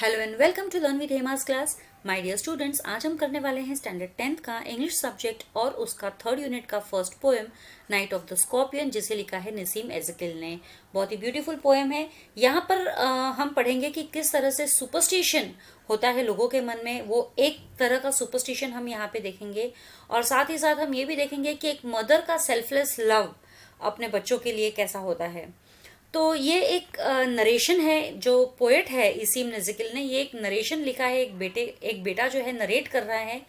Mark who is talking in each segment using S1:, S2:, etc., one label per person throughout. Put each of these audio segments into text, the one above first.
S1: Hello and welcome to learn with Hema's class my dear students आज हम करने वाले हैं स्टैंडर्ड टेंथ का इंग्लिश सब्जेक्ट और उसका थर्ड यूनिट का first poem night of the scorpion जिसे लिखा है नसीम एजकिल ने बहुत ही ब्यूटीफुल पोएम है यहाँ पर आ, हम पढ़ेंगे कि किस तरह से सुपरस्टिशन होता है लोगों के मन में वो एक तरह का सुपरस्टिशन हम यहाँ पे देखेंगे और साथ ही साथ हम ये भी देखेंगे कि एक मदर का सेल्फलेस लव अपने बच्चों के लिए कैसा होता है तो ये एक नरेशन है जो पोएट है इसीम नजिकल ने ये एक नरेशन लिखा है एक बेटे एक बेटा जो है नरेट कर रहा है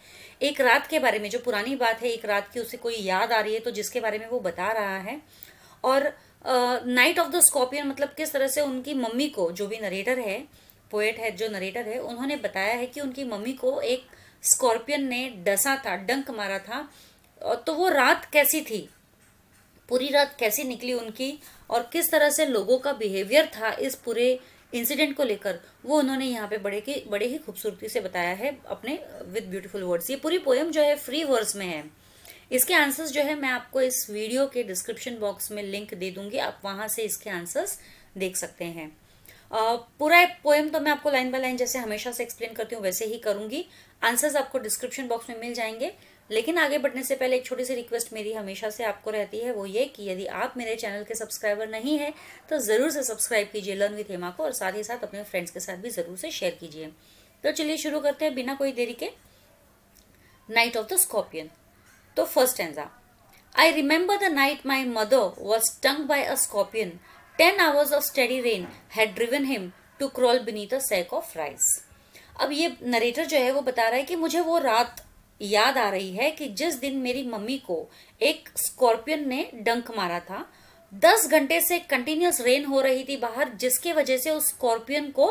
S1: एक रात के बारे में जो पुरानी बात है एक रात की उसे कोई याद आ रही है तो जिसके बारे में वो बता रहा है और नाइट ऑफ द स्कॉर्पियन मतलब किस तरह से उनकी मम्मी को जो भी नरेटर है पोएट है जो नरेटर है उन्होंने बताया है कि उनकी मम्मी को एक स्कॉर्पियन ने डसा था डंक मारा था तो वो रात कैसी थी पूरी रात कैसी निकली उनकी और किस तरह से लोगों का बिहेवियर था इस पूरे इंसिडेंट को लेकर वो उन्होंने यहाँ पे बड़े की बड़े ही खूबसूरती से बताया है अपने विद ब्यूटीफुल वर्ड्स ये पूरी पोएम जो है फ्री वर्ड्स में है इसके आंसर्स जो है मैं आपको इस वीडियो के डिस्क्रिप्शन बॉक्स में लिंक दे दूंगी आप वहां से इसके आंसर्स देख सकते हैं पूरा पोएम तो मैं आपको लाइन बाय लाइन जैसे हमेशा से एक्सप्लेन करती हूँ वैसे ही करूंगी आंसर्स आपको डिस्क्रिप्शन बॉक्स में मिल जाएंगे लेकिन आगे बढ़ने से पहले एक छोटी सी रिक्वेस्ट मेरी हमेशा से आपको रहती है वो ये कि यदि आप मेरे चैनल के सब्सक्राइबर नहीं है तो ज़रूर से सब्सक्राइब कीजिए लर्न विथ हेमा को और साथ ही साथ अपने फ्रेंड्स के साथ भी ज़रूर से शेयर कीजिए तो चलिए शुरू करते हैं बिना कोई देरी के नाइट ऑफ द स्कॉर्पियन तो first stanza I remember the night my mother was stung by a scorpion ten hours of steady rain had driven him to crawl beneath the sack of rice अब ये narrator जो है वो बता रहा है कि मुझे वो रात याद आ रही है कि जिस दिन मेरी मम्मी को एक स्कॉर्पियन ने डंक मारा था दस घंटे से कंटिन्यूस रेन हो रही थी बाहर जिसके वजह से उस स्कॉर्पियन को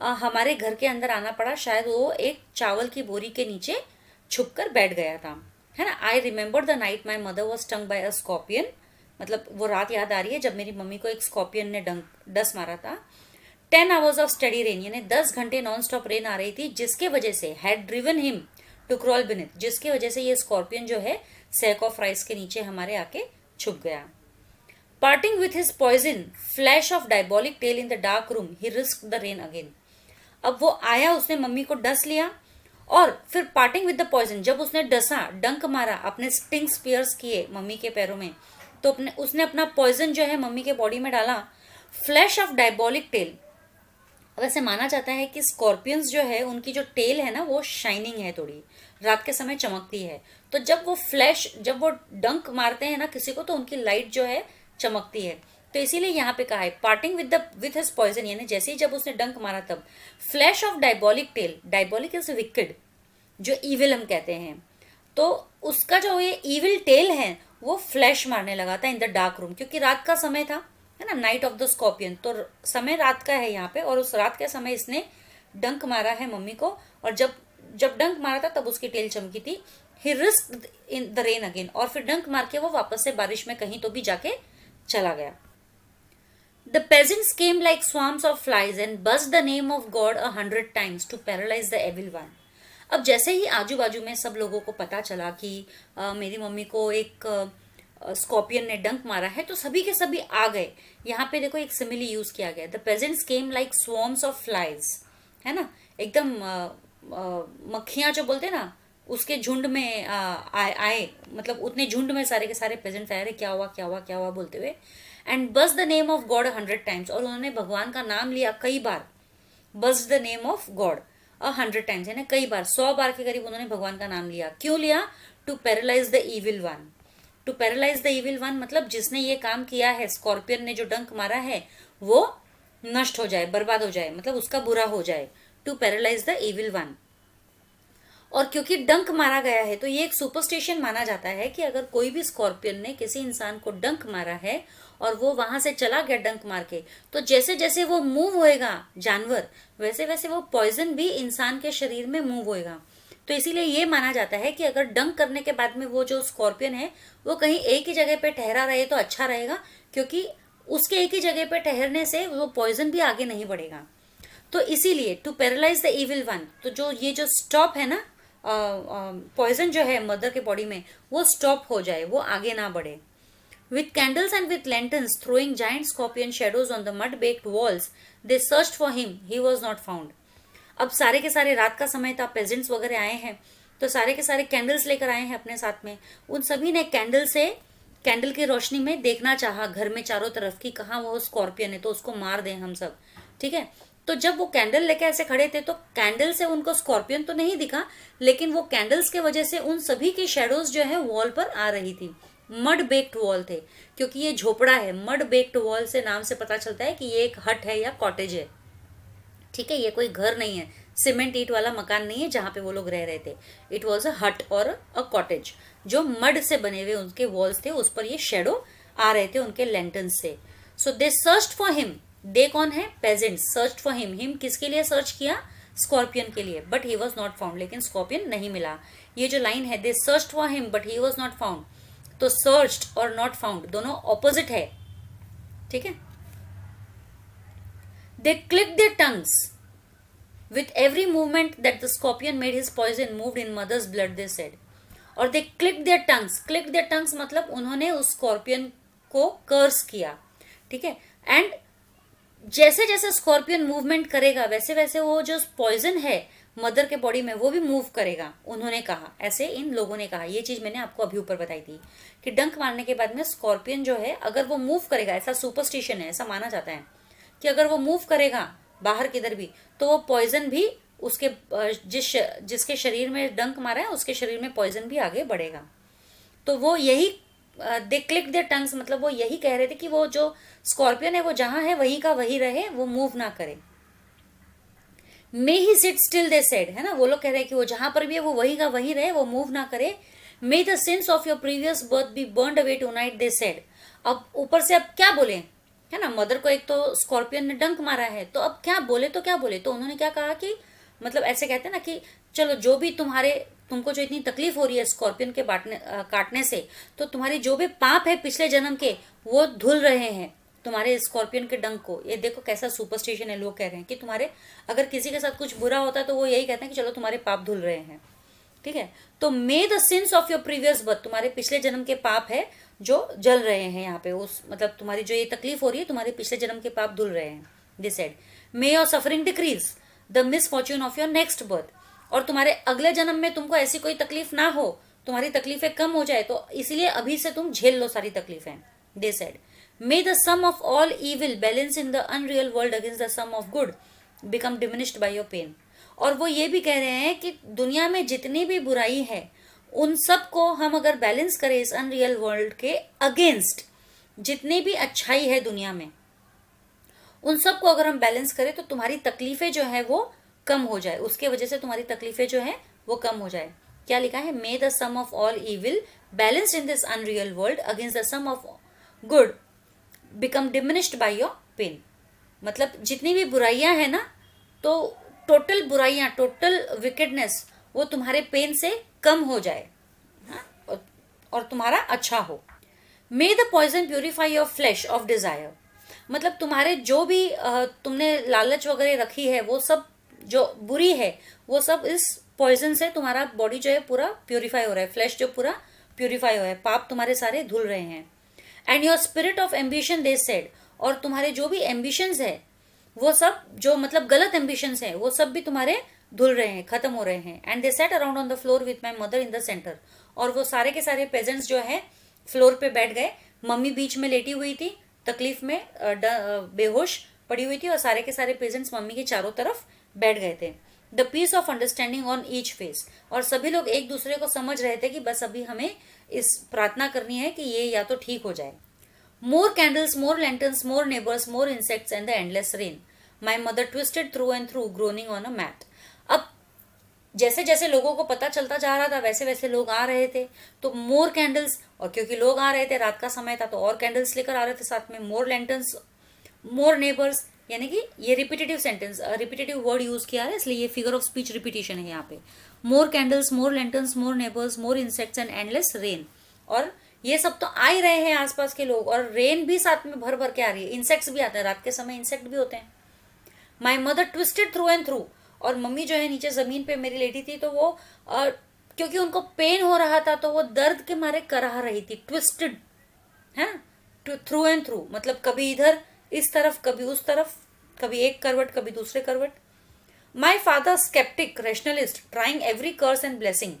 S1: आ, हमारे घर के अंदर आना पड़ा शायद वो एक चावल की बोरी के नीचे छुप कर बैठ गया था है ना I remember the night my mother was stung by a scorpion मतलब वो रात याद आ रही है जब मेरी मम्मी को एक स्कॉर्पियन ने डंक डस मारा था ten hours of steady rain यानी दस घंटे नॉन स्टॉप रेन आ रही थी जिसके वजह से हैड ड्रिवन हिम टुक्रॉलबिनित जिसकी वजह से ये स्कॉर्पियन जो है सेक ऑफ राइस के नीचे हमारे आके छुप गया parting with his poison flash of diabolic tail in the dark room he risked the rain again अब वो आया उसने मम्मी को डस लिया और फिर पार्टिंग विद द पॉइजन जब उसने डसा डंक मारा अपने स्टिंग पियर्स किए मम्मी के पैरों में तो अपने उसने अपना पॉइजन जो है मम्मी के बॉडी में डाला फ्लैश ऑफ डायबोलिक टेल वैसे माना जाता है कि स्कॉर्पियंस जो है उनकी जो टेल है ना वो शाइनिंग है थोड़ी रात के समय चमकती है तो जब वो फ्लैश जब वो डंक मारते हैं ना किसी को तो उनकी लाइट जो है चमकती है तो इसीलिए यहाँ पे कहा है parting with the with his poison यानी जैसे ही जब उसने डंक मारा तब flash of diabolic tail diabolic is wicked जो ईविल हम कहते हैं तो उसका जो ये ईविल टेल है वो फ्लैश मारने लगा था इन द डार्क रूम क्योंकि रात का समय था है ना नाइट ऑफ द स्कॉर्पियन तो समय रात का है यहाँ पे और उस रात के समय इसने डंक मारा है मम्मी को और जब जब डंक मारा था तब उसकी टेल चमकी थी he risked in the rain again और फिर डंक मार के वो वापस से बारिश में कहीं तो भी जाके चला गया the peasants came like swarms of flies and buzzed the name of God a hundred times to paralyse the evil one अब जैसे ही आजू बाजू में सब लोगों को पता चला कि आ, मेरी मम्मी को एक आ, स्कॉर्पियन ने डंक मारा है तो सभी के सभी आ गए यहाँ पे देखो एक सिमिली यूज किया गया the peasants came like swarms of flies है ना एकदम मक्खियां जो बोलते हैं ना उसके झुंड में आए आए मतलब उतने झुंड में सारे के सारे प्रेजेंट आए रहे क्या हुआ क्या हुआ क्या हुआ बोलते हुए and buzzed the name of God hundred times और उन्होंने भगवान का नाम लिया कई बार buzzed the name of God a hundred times यानी कई बार सौ बार के करीब उन्होंने भगवान का नाम लिया क्यों लिया to paralyse the evil one to paralyse the evil one मतलब जिसने ये काम किया है स्कॉर्पियन ने जो डंक मारा है वो नष्ट हो जाए बर्बाद हो जाए मतलब उसका बुरा हो जाए to paralyse the evil one और क्योंकि डंक मारा गया है तो ये एक सुपरस्टिशन माना जाता है कि अगर कोई भी स्कॉर्पियन ने किसी इंसान को डंक मारा है और वो वहां से चला गया डंक मार के तो जैसे जैसे वो मूव होएगा जानवर वैसे वैसे वो पॉइजन भी इंसान के शरीर में मूव होएगा तो इसीलिए ये माना जाता है कि अगर डंक करने के बाद में वो जो स्कॉर्पियन है वो कहीं एक ही जगह पे ठहरा रहे तो अच्छा रहेगा क्योंकि उसके एक ही जगह पे ठहरने से वो पॉइजन भी आगे नहीं बढ़ेगा तो इसीलिए to paralyse the evil one तो जो ये जो स्टॉप है ना पॉइजन जो है मदर के बॉडी में वो स्टॉप हो जाए वो आगे ना बढ़े With candles and with lanterns throwing giant scorpion shadows on the mud baked walls, they searched for him. He was not found. अब सारे के सारे रात का समय था तो प्रेजेंट्स वगैरह आए हैं तो सारे के सारे कैंडल्स लेकर आए हैं अपने साथ में उन सभी ने कैंडल से कैंडल की रोशनी में देखना चाहा घर में चारों तरफ कि कहाँ वो स्कॉर्पियन है तो उसको मार दें हम सब ठीक है तो जब वो कैंडल लेके ऐसे खड़े थे तो कैंडल से उनको स्कॉर्पियन तो नहीं दिखा लेकिन वो कैंडल्स के वजह से उन सभी की शेडोज जो है वॉल पर आ रही थी मड बेक्ड वॉल थे क्योंकि ये झोपड़ा है मड बेक्ड वॉल से नाम से पता चलता है कि ये एक हट है या कॉटेज है ठीक है ये कोई घर नहीं है सीमेंट ईट वाला मकान नहीं है जहाँ पे वो लोग रह रहे थे इट वॉज अ हट और अ कॉटेज जो मड से बने हुए उनके वॉल्स थे उस पर ये शेडो आ रहे थे उनके लेंटन से so they searched for him they कौन है peasant searched for him him किसके लिए सर्च किया स्कॉर्पियन के लिए but he was not found लेकिन स्कॉर्पियन नहीं मिला ये जो लाइन है they searched for him but he was not found तो सर्च और नॉट फाउंड दोनों ऑपोजिट है ठीक है They clicked their tongues. With every movement that the scorpion made, his poison moved in mother's blood, they said. or they clicked their tongues click their tongues matlab unhone us scorpion ko curse kiya theek hai and जैसे जैसे scorpion movement करेगा वैसे वैसे वो जो poison है mother के body में वो भी मूव करेगा उन्होंने कहा ऐसे इन लोगों ने कहा ये चीज मैंने आपको अभी ऊपर बताई थी कि डंक मारने के बाद में स्कॉर्पियन जो है अगर वो मूव करेगा ऐसा सुपरस्टिशन है ऐसा माना जाता है कि अगर वो मूव करेगा बाहर किधर भी तो वो पॉइजन भी उसके जिस जिसके शरीर में डंक मारा है उसके शरीर में पॉइजन भी आगे बढ़ेगा तो वो यही दे क्लिक देर टंग्स मतलब वो यही कह रहे थे कि वो जो स्कॉर्पियन है वो जहां है वहीं का वहीं रहे वो मूव ना करे may he sit still they said है ना वो लोग कह रहे हैं कि वो जहां पर भी है वो वही का वही रहे वो मूव ना करे may the sins of your previous birth be burn away tonight they said अब ऊपर से अब क्या बोले है ना मदर को एक तो स्कॉर्पियन ने डंक मारा है तो अब क्या बोले तो क्या बोले तो उन्होंने क्या कहा कि मतलब ऐसे कहते हैं ना कि चलो जो भी तुम्हारे तुमको जो इतनी तकलीफ हो रही है स्कॉर्पियन के बांटने काटने से तो तुम्हारी जो भी पाप है पिछले जन्म के वो धुल रहे हैं तुम्हारे स्कॉर्पियन के डंक को ये देखो कैसा सुपरस्टिशन है लोग कह रहे हैं कि तुम्हारे अगर किसी के साथ कुछ बुरा होता है तो वो यही कहते हैं कि चलो तुम्हारे पाप धुल रहे हैं ठीक है तो may the sins of your previous birth तुम्हारे पिछले जन्म के पाप है जो जल रहे हैं यहाँ पे उस मतलब तुम्हारी जो ये तकलीफ हो रही है तुम्हारे पिछले जन्म के पाप धुल रहे हैं they said may your suffering decrease the misfortune of your next birth और तुम्हारे अगले जन्म में तुमको ऐसी कोई तकलीफ ना हो तुम्हारी तकलीफें कम हो जाए तो इसलिए अभी से तुम झेल लो सारी तकलीफें they said may the sum of all evil balance in the unreal world against the sum of good become diminished by your pain और वो ये भी कह रहे हैं कि दुनिया में जितनी भी बुराई है उन सब को हम अगर बैलेंस करें इस अनरियल वर्ल्ड के अगेंस्ट जितनी भी अच्छाई है दुनिया में उन सबको अगर हम बैलेंस करें तो तुम्हारी तकलीफें जो है वो कम हो जाए उसके वजह से तुम्हारी तकलीफें जो है वो कम हो जाए क्या लिखा है may the sum of all evil balanced in this unreal world against the sum of good become diminished by your pain मतलब जितनी भी बुराइयां हैं ना तो टोटल बुराइयां टोटल विकेडनेस वो तुम्हारे पेन से कम हो जाए हाँ? और तुम्हारा अच्छा हो may the poison purify your flesh of desire मतलब तुम्हारे जो भी तुमने लालच वगैरह रखी है वो सब जो बुरी है वो सब इस पॉइजन से तुम्हारा बॉडी जो है पूरा प्योरीफाई हो रहा है फ्लैश जो पूरा प्योरीफाई हो रहा है पाप तुम्हारे सारे धुल रहे हैं and your spirit of ambition they said और तुम्हारे जो भी एम्बिशंस है वो सब जो मतलब गलत एम्बिशंस हैं वो सब भी तुम्हारे धुल रहे हैं खत्म हो रहे हैं and they sat around on the floor with my mother in the centre और वो सारे के सारे पेजेंट्स जो है फ्लोर पे बैठ गए मम्मी बीच में लेटी हुई थी तकलीफ में बेहोश पड़ी हुई थी और सारे के सारे पेजेंट्स मम्मी के चारों तरफ बैठ गए थे the peace of understanding on each face और सभी लोग एक दूसरे को समझ रहे थे कि बस अभी हमें इस प्रार्थना करनी है कि ये या तो ठीक हो जाए more candles more lanterns more neighbours more insects and the endless rain my mother twisted through and through groaning on a mat अब जैसे जैसे लोगों को पता चलता जा रहा था वैसे वैसे लोग आ रहे थे तो मोर कैंडल्स और क्योंकि लोग आ रहे थे रात का समय था तो और कैंडल्स लेकर आ रहे थे साथ में मोर लेंटन्स मोर नेबर्स यानी कि ये repetitive sentence repetitive word use किया है इसलिए ये फिगर ऑफ स्पीच रिपीटेशन है यहाँ पे more candles more lanterns more neighbours more insects and endless rain और ये सब तो आ ही रहे हैं आसपास के लोग और रेन भी साथ में भर भर के आ रही है इंसेक्ट्स भी आते हैं रात के समय इंसेक्ट भी होते हैं my mother twisted through and through और मम्मी जो है नीचे ज़मीन पे मेरी लेटी थी तो वो आ, क्योंकि उनको पेन हो रहा था तो वो दर्द के मारे करा रही थी ट्विस्टेड है थ्रू एंड थ्रू मतलब कभी इधर इस तरफ कभी उस तरफ कभी एक करवट कभी दूसरे करवट my father sceptic rationalist trying every curse and blessing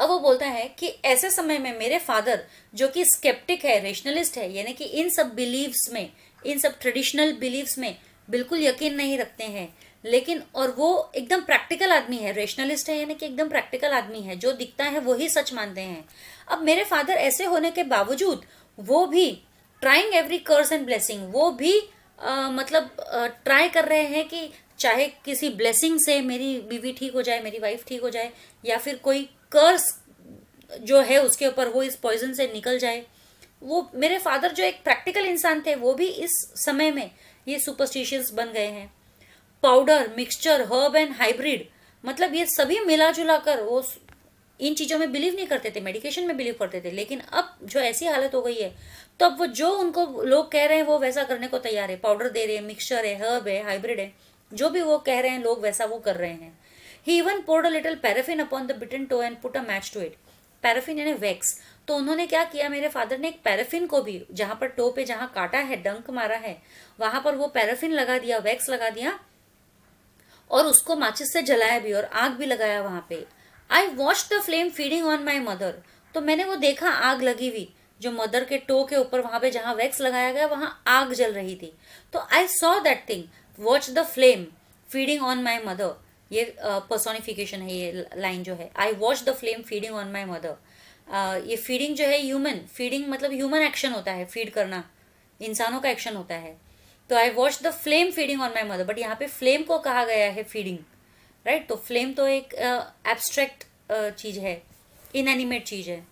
S1: अब वो बोलता है कि ऐसे समय में मेरे फादर जो कि स्केप्टिक है रेशनलिस्ट है यानी कि इन सब बिलीव्स में इन सब ट्रेडिशनल बिलीव्स में बिल्कुल यकीन नहीं रखते हैं लेकिन और वो एकदम प्रैक्टिकल आदमी है रेशनलिस्ट है यानी कि एकदम प्रैक्टिकल आदमी है जो दिखता है वही सच मानते हैं अब मेरे फादर ऐसे होने के बावजूद वो भी trying every curse and blessing वो भी आ, मतलब ट्राई कर रहे हैं कि चाहे किसी ब्लेसिंग से मेरी बीवी ठीक हो जाए मेरी वाइफ ठीक हो जाए या फिर कोई कर्स जो है उसके ऊपर वो इस पॉइजन से निकल जाए वो मेरे फादर जो एक प्रैक्टिकल इंसान थे वो भी इस समय में ये सुपरस्टिशियस बन गए हैं powder mixture herb and hybrid मतलब ये सभी मिला जुला कर वो इन चीज़ों में बिलीव नहीं करते थे मेडिकेशन में बिलीव करते थे लेकिन अब जो ऐसी हालत हो गई है तो अब वो जो उनको लोग कह रहे हैं वो वैसा करने को तैयार है पाउडर दे रहे हैं मिक्सचर है हर्ब है हाइब्रिड है जो भी वो कह रहे हैं लोग वैसा वो कर रहे हैं he even poured a little paraffin upon the bitten toe and put a match to it paraffin यानी वैक्स तो उन्होंने क्या किया मेरे फादर ने एक पैराफिन को भी जहाँ पर टो पे जहाँ काटा है डंक मारा है वहां पर वो पैराफिन लगा दिया वैक्स लगा दिया और उसको माचिस से जलाया भी और आग भी लगाया वहां पे I watch the flame feeding on my mother तो मैंने वो देखा आग लगी हुई जो मदर के टो के ऊपर वहां पे जहां वैक्स लगाया गया वहां आग जल रही थी तो I saw that thing watch the flame feeding on my mother ये पर्सोनिफिकेशन uh, है ये लाइन जो है I watch the flame feeding on my mother ये फीडिंग जो है ह्यूमन फीडिंग मतलब ह्यूमन एक्शन होता है फीड करना इंसानों का एक्शन होता है तो I watch the flame feeding on my mother but यहाँ पे फ्लेम को कहा गया है फीडिंग राइट right? तो फ्लेम तो एक एब्स्ट्रैक्ट uh, uh, चीज है इनएनिमेट चीज है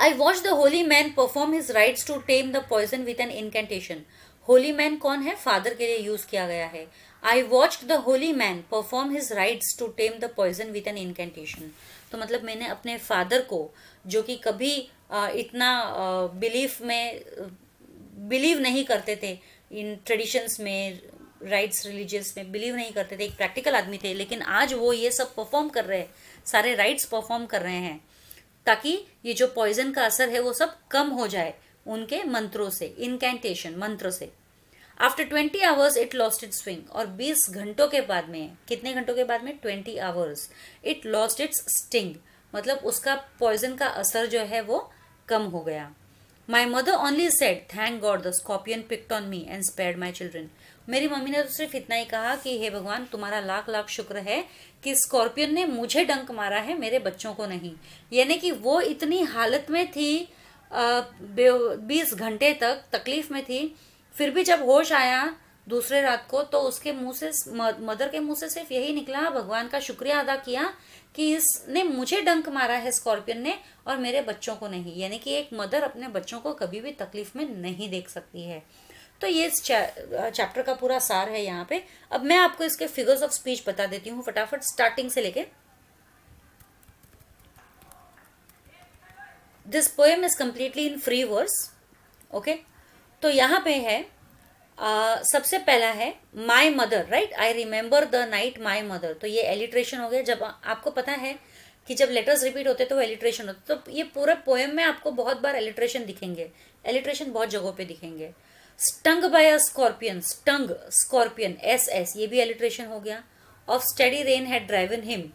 S1: I watch the holy man perform his rites to tame the poison with an incantation holy man कौन है फादर के लिए यूज किया गया है I watch the holy man perform his rites to tame the poison with an incantation तो मतलब मैंने अपने फादर को जो कि कभी इतना बिलीफ में बिलीव नहीं करते थे इन ट्रेडिशंस में राइट्स रिलीजियस में बिलीव नहीं करते थे एक प्रैक्टिकल आदमी थे लेकिन आज वो ये सब परफॉर्म कर रहे हैं सारे राइट्स परफॉर्म कर रहे हैं ताकि ये जो पॉइजन का असर है वो सब कम हो जाए उनके मंत्रों से इनकैंटेशन मंत्र से after twenty hours it lost it swing और बीस घंटों के बाद में कितने घंटों के बाद में twenty hours it lost its sting मतलब उसका पॉइजन का असर जो है वो कम हो गया my mother only said thank God the scorpion picked on me and spared my children मेरी मम्मी ने तो सिर्फ इतना ही कहा कि हे भगवान तुम्हारा लाख लाख शुक्र है कि स्कॉर्पियन ने मुझे डंक मारा है मेरे बच्चों को नहीं यानी कि वो इतनी हालत में थी बीस घंटे तक तकलीफ में थी फिर भी जब होश आया दूसरे रात को तो उसके मुंह से मदर के मुंह से सिर्फ यही निकला भगवान का शुक्रिया अदा किया कि इसने मुझे डंक मारा है स्कॉर्पियन ने और मेरे बच्चों को नहीं यानी कि एक मदर अपने बच्चों को कभी भी तकलीफ में नहीं देख सकती है तो ये इस चा, चैप्टर का पूरा सार है यहाँ पे अब मैं आपको इसके फिगर्स ऑफ स्पीच बता देती हूँ फटाफट स्टार्टिंग से लेके this poem is completely in free verse okay तो यहाँ पे है आ, सबसे पहला है my mother right I remember the night my mother तो ये एलिट्रेशन हो गया जब आपको पता है कि जब लेटर्स रिपीट होते तो एलिट्रेशन होते तो ये पूरे पोएम में आपको बहुत बार एलिट्रेशन दिखेंगे एलिट्रेशन बहुत जगहों पे दिखेंगे stung by a scorpion stung scorpion S S ये भी एलिट्रेशन हो गया of steady rain had driven him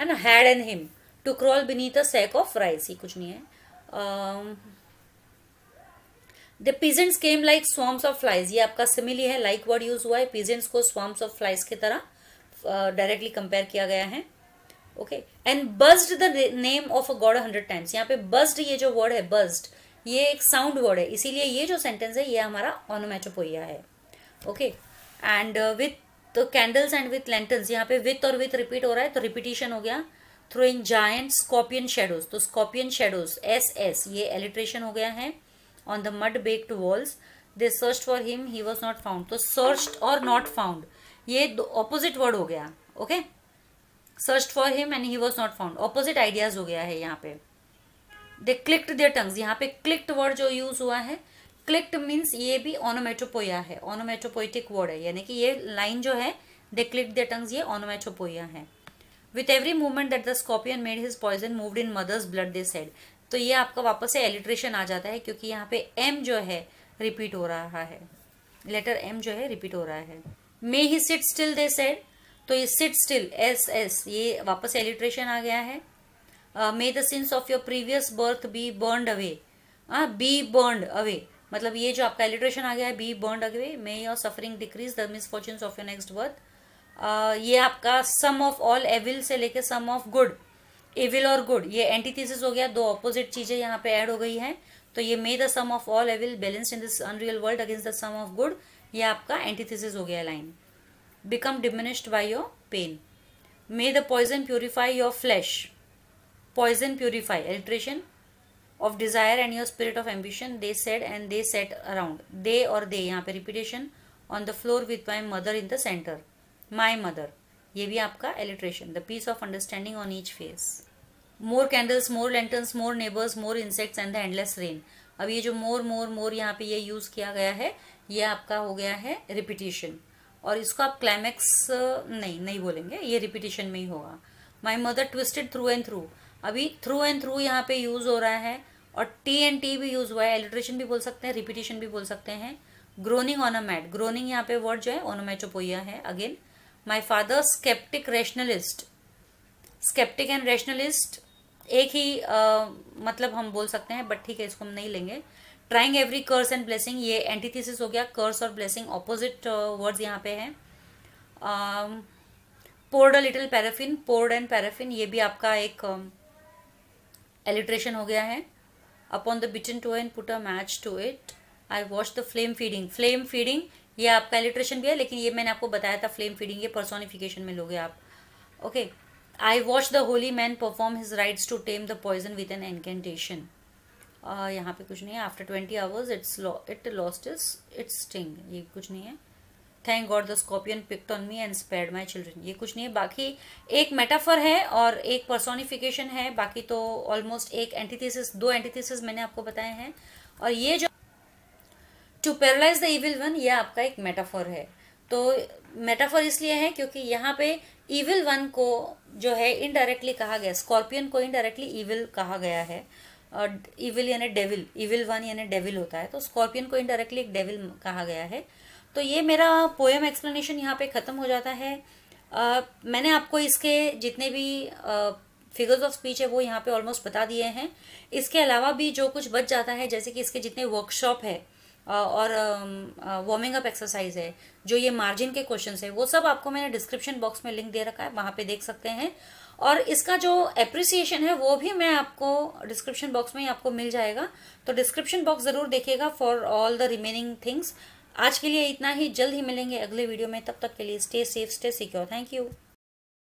S1: है ना had an him to crawl beneath a sack of rice ये कुछ नहीं है um, the peasants came like swarms of flies ये आपका सिमिली है लाइक वर्ड यूज हुआ है पीजेंट्स को स्वाम्स ऑफ फ्लाइज की तरह डायरेक्टली uh, कंपेयर किया गया है okay and buzzed the name of a god hundred times यहाँ पे बस्ड ये जो वर्ड है बस्ड ये एक साउंड वर्ड है इसीलिए ये जो सेंटेंस है ये हमारा ऑनोमेटोपोइया है okay and with candles and with lanterns यहाँ पे विथ और विथ रिपीट हो रहा है तो रिपीटिशन हो गया थ्रोइंग जायंट स्कॉर्पियन शेडोज तो स्कॉर्पियन शेडोज एस एस ये एलिट्रेशन हो गया है on the mud baked walls they searched for him he was not found तो searched और not found ये opposite word हो गया okay searched for him and he was not found opposite ideas हो गया है यहाँ पे they clicked their tongues यहाँ पे clicked word जो use हुआ है clicked means ये भी onomatopoeia है onomatopoetic word है यानी कि ये line जो है they clicked their tongues ये onomatopoeia है With every movement that the scorpion made, his poison moved in mother's blood, they said. तो ये आपका वापस से एलिट्रेशन आ जाता है क्योंकि यहाँ पे एम जो है रिपीट हो रहा है लेटर एम जो है रिपीट हो रहा है may he sit still they said तो ये सिट स्टिल एस एस ये वापस एलिट्रेशन आ गया है may the sins of your previous birth be burn away हाँ बी बर्न अवे मतलब ये जो आपका एलिट्रेशन आ गया है be burn away may your suffering decrease the misfortune of your next birth ये आपका सम ऑफ ऑल एविल से लेके सम ऑफ गुड एविल और गुड ये एंटीथीसिस हो गया दो ऑपोजिट चीजें यहाँ पे ऐड हो गई हैं तो ये may the sum of all evil balance in this unreal world against the sum of good ये आपका एंटीथीसिस हो गया line become diminished by your pain may the poison purify your flesh poison purify alliteration of desire and your spirit of ambition they said and they sat around they और they यहाँ पे repetition on the floor with my mother in the centre my mother ये भी आपका alliteration the peace of understanding on each face more candles more lanterns more neighbours more insects and the endless rain अब ये जो मोर मोर मोर यहाँ पे ये use किया गया है ये आपका हो गया है रिपीटिशन और इसको आप क्लाइमैक्स नहीं नहीं बोलेंगे ये रिपीटिशन में ही होगा my mother twisted through and through अभी थ्रू एंड थ्रू यहाँ पे यूज़ हो रहा है और टी एंड टी भी यूज़ हुआ है एलिट्रेशन भी बोल सकते हैं रिपीटिशन भी बोल सकते हैं ग्रोनिंग मैट ग्रोनिंग यहाँ पे वर्ड जो है ओनोमैचोपोइया है again my father sceptic rationalist sceptic and rationalist एक ही uh, मतलब हम बोल सकते हैं बट ठीक है इसको हम नहीं लेंगे trying every curse and blessing ये एंटीथीसिस हो गया कर्स और ब्लेसिंग ऑपोजिट वर्ड्स यहाँ पे हैं poured a little paraffin poured and paraffin ये भी आपका एक एलिट्रेशन uh, हो गया है upon the bitten toe and put a match to it I watch the flame feeding flame feeding ये आपका एलिट्रेशन भी है लेकिन ये मैंने आपको बताया था फ्लेम फीडिंग ये पर्सोनिफिकेशन में लोगे आप okay I watch the holy man perform his rites to tame the poison with an incantation यहाँ पे कुछ नहीं है after twenty hours its it lost is its sting ये कुछ नहीं है thank God the scorpion picked on me and spared my children ये कुछ नहीं है बाकी एक मेटाफर है और एक पर्सोनिफिकेशन है बाकी तो ऑलमोस्ट एक एंटीथीसिस दो एंटीथीसिस मैंने आपको बताए हैं और ये जो to paralyse the evil one ये आपका एक मेटाफॉर है तो मेटाफॉर इसलिए है क्योंकि यहाँ पे इविल वन को जो है इनडायरेक्टली कहा गया स्कॉर्पियन को इनडायरेक्टली इविल कहा गया है और इविल यानी डेविल इविल वन यानी डेविल होता है तो स्कॉर्पियन को इनडायरेक्टली एक डेविल कहा गया है तो ये मेरा पोएम एक्सप्लेनेशन यहाँ पे ख़त्म हो जाता है uh, मैंने आपको इसके जितने भी फिगर्स ऑफ स्पीच है वो यहाँ पे ऑलमोस्ट बता दिए हैं इसके अलावा भी जो कुछ बच जाता है जैसे कि इसके जितने वर्कशॉप है और वार्मिंग अप एक्सरसाइज है जो ये मार्जिन के क्वेश्चन है वो सब आपको मैंने डिस्क्रिप्शन बॉक्स में लिंक दे रखा है वहाँ पे देख सकते हैं और इसका जो एप्रिसिएशन है वो भी मैं आपको डिस्क्रिप्शन बॉक्स में ही आपको मिल जाएगा तो डिस्क्रिप्शन बॉक्स ज़रूर देखिएगा for all the remaining things आज के लिए इतना ही जल्द ही मिलेंगे अगले वीडियो में तब तक के लिए stay safe stay secure thank you